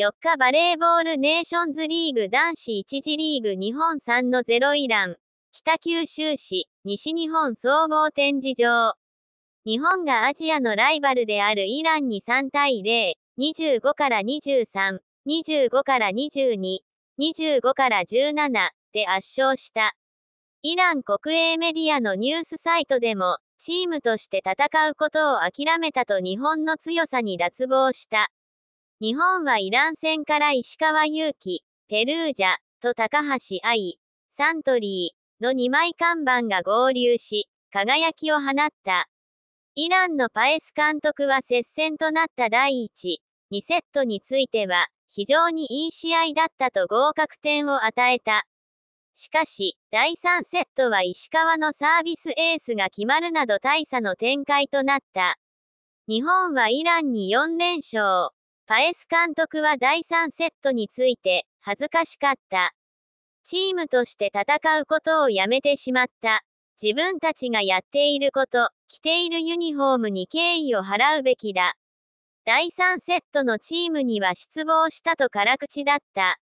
4日バレーボールネーションズリーグ男子1次リーグ日本3の0イラン、北九州市、西日本総合展示場。日本がアジアのライバルであるイランに3対0、25から23、25から22、25から17で圧勝した。イラン国営メディアのニュースサイトでも、チームとして戦うことを諦めたと日本の強さに脱帽した。日本はイラン戦から石川祐希、ペルージャと高橋愛、サントリーの2枚看板が合流し、輝きを放った。イランのパエス監督は接戦となった第1、2セットについては、非常にいい試合だったと合格点を与えた。しかし、第3セットは石川のサービスエースが決まるなど大差の展開となった。日本はイランに4連勝。パエス監督は第3セットについて、恥ずかしかった。チームとして戦うことをやめてしまった。自分たちがやっていること、着ているユニフォームに敬意を払うべきだ。第3セットのチームには失望したと辛口だった。